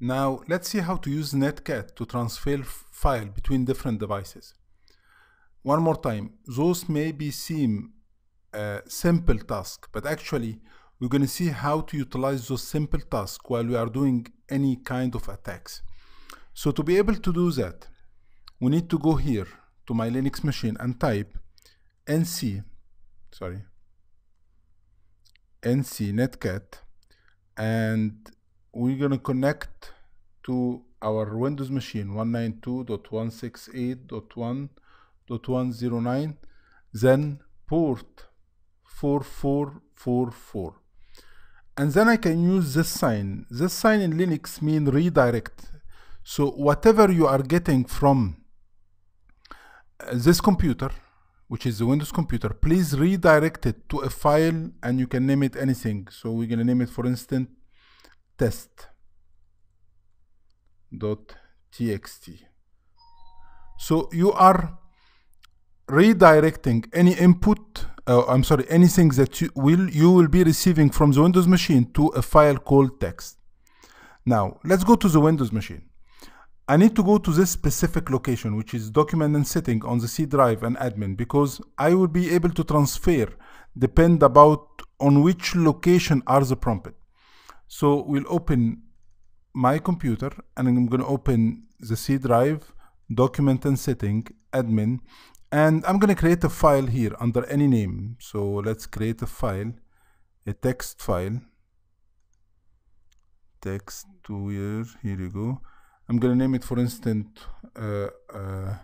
Now let's see how to use netcat to transfer file between different devices. One more time, those may be seem a simple task, but actually we're going to see how to utilize those simple tasks while we are doing any kind of attacks. So to be able to do that, we need to go here to my Linux machine and type nc, sorry, nc netcat and we're going to connect to our Windows machine 192.168.1.109 then port 4444 and then I can use this sign this sign in Linux mean redirect so whatever you are getting from uh, this computer which is the Windows computer please redirect it to a file and you can name it anything so we're gonna name it for instance test.txt. So you are redirecting any input, uh, I'm sorry, anything that you will, you will be receiving from the Windows machine to a file called text. Now, let's go to the Windows machine. I need to go to this specific location, which is document and setting on the C drive and admin, because I will be able to transfer depend about on which location are the prompt. So we'll open my computer and I'm going to open the C drive, document and setting, admin, and I'm going to create a file here under any name. So let's create a file, a text file, text to here, here you go. I'm going to name it, for instance, uh, uh,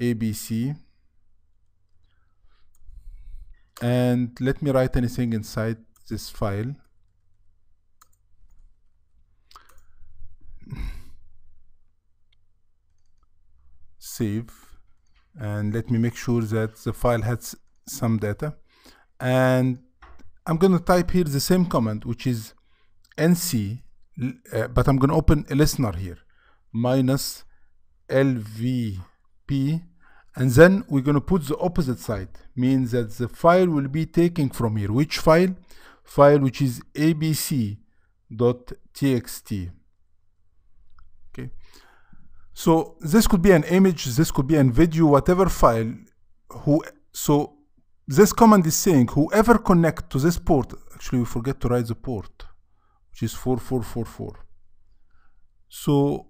ABC. And let me write anything inside this file. save and let me make sure that the file has some data and I'm going to type here the same command which is nc uh, but I'm going to open a listener here minus lvp and then we're going to put the opposite side means that the file will be taken from here which file file which is abc.txt so this could be an image, this could be an video, whatever file. Who So this command is saying whoever connect to this port, actually we forget to write the port, which is 4444. So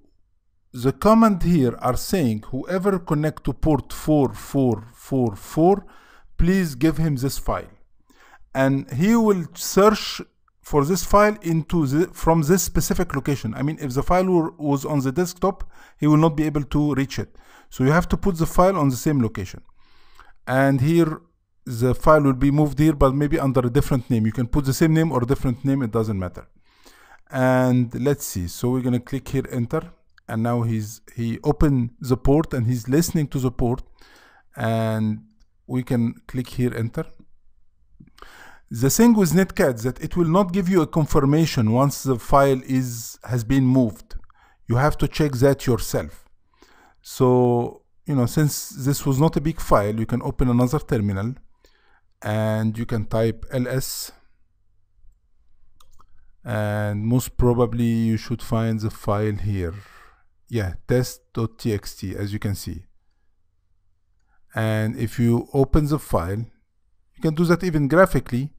the command here are saying whoever connect to port 4444, please give him this file. And he will search for this file into the, from this specific location. I mean, if the file were, was on the desktop, he will not be able to reach it. So you have to put the file on the same location. And here, the file will be moved here, but maybe under a different name. You can put the same name or different name, it doesn't matter. And let's see, so we're gonna click here, enter. And now he's he opened the port and he's listening to the port. And we can click here, enter the thing with Netcat that it will not give you a confirmation once the file is has been moved. You have to check that yourself. So, you know, since this was not a big file, you can open another terminal and you can type ls and most probably you should find the file here. Yeah, test.txt as you can see. And if you open the file, you can do that even graphically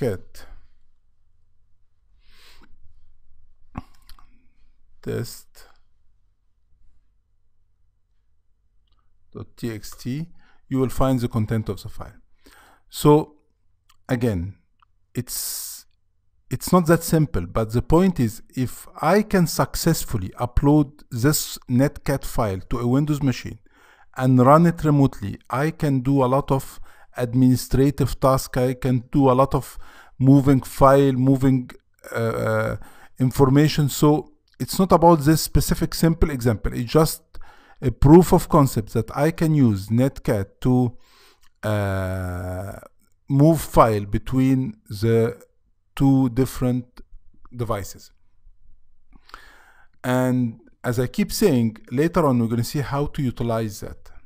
get test .txt you will find the content of the file so again it's it's not that simple but the point is if i can successfully upload this netcat file to a windows machine and run it remotely i can do a lot of administrative task. I can do a lot of moving file, moving uh, uh, information. So it's not about this specific simple example. It's just a proof of concept that I can use Netcat to uh, move file between the two different devices. And as I keep saying, later on we're going to see how to utilize that.